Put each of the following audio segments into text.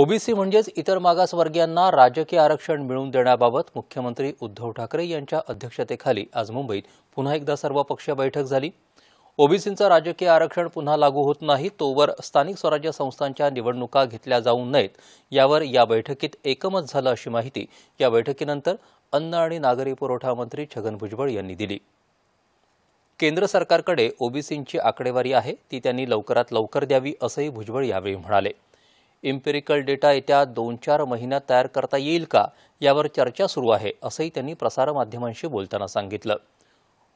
OBC म्हणजेच इतर मागासवर्गीयांना राजकीय आरक्षण मिळवून देण्याबाबत मुख्यमंत्री उद्धव ठाकरे यांच्या अध्यक्षतेखाली आज मुंबईत पुन्हा एकदा सर्वपक्षीय बैठक झाली ओबीसींचं राजकीय आरक्षण पुन्हा लागू होत नाही तोवर स्थानिक स्वराज्य संस्थांच्या निवडणुका घेतल्या जाऊ नयेत यावर या बैठकीत एकमत झालं अशी माहिती या बैठकीनंतर अन्न आणि नागरी पुरवठा मंत्री छगन भुजबळ यांनी दिली केंद्र सरकारकडे ओबीसींची आकडेवारी आहे ती त्यांनी लवकरात लवकर द्यावी असंही भुजबळ यावेळी म्हणाले इम्पेरिकल डेटा येत्या दोन चार महिन्यात तयार करता येईल का यावर चर्चा सुरू आहे असंही त्यांनी प्रसारमाध्यमांशी बोलताना सांगितलं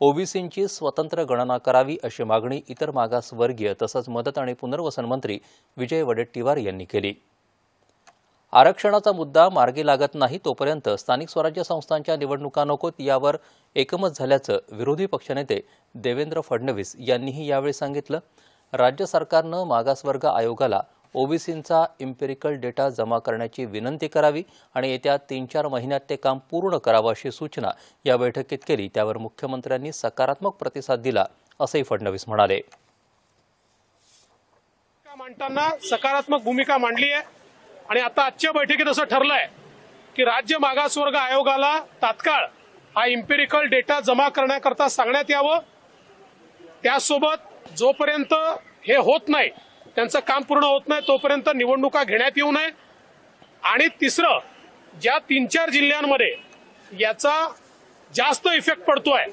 ओबीसींची स्वतंत्र गणना करावी अशी मागणी इतर मागासवर्गीय तसंच मदत आणि पुनर्वसन मंत्री विजय वडेट्टीवार यांनी केली आरक्षणाचा मुद्दा मार्गी लागत नाही तोपर्यंत स्थानिक स्वराज्य संस्थांच्या निवडणुका नकोत यावर एकमत झाल्याचं विरोधी पक्षनेते देवेंद्र फडणवीस यांनीही यावेळी सांगितलं राज्य सरकारनं मागासवर्ग आयोगाला ओबीसींचा इम्पेरिकल डेटा जमा करण्याची विनंती करावी आणि येत्या तीन चार महिन्यात ते काम पूर्ण करावं अशी सूचना या बैठकीत केली त्यावर मुख्यमंत्र्यांनी सकारात्मक प्रतिसाद दिला असंही फडणवीस म्हणाले मांडताना सकारात्मक भूमिका मांडली आहे आणि आता आजच्या बैठकीत असं ठरलंय की राज्य मागासवर्ग आयोगाला तात्काळ हा इम्पेरिकल डेटा जमा करण्याकरता सांगण्यात यावं त्यासोबत जोपर्यंत हे होत नाही त्यांचं काम पूर्ण होत नाही तोपर्यंत निवडणुका घेण्यात येऊ नये आणि तिसरं ज्या तीन चार जिल्ह्यांमध्ये याचा जास्त इफेक्ट पडतोय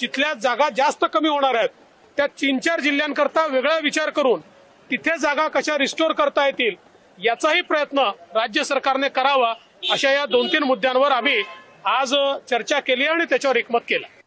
तिथल्या जागा जास्त कमी होणार आहेत त्या तीन चार जिल्ह्यांकरता वेगळा विचार करून तिथे जागा कशा रिस्टोर करता येतील याचाही प्रयत्न राज्य सरकारने करावा अशा या दोन तीन मुद्द्यांवर आम्ही आज चर्चा केली आणि त्याच्यावर एकमत केलं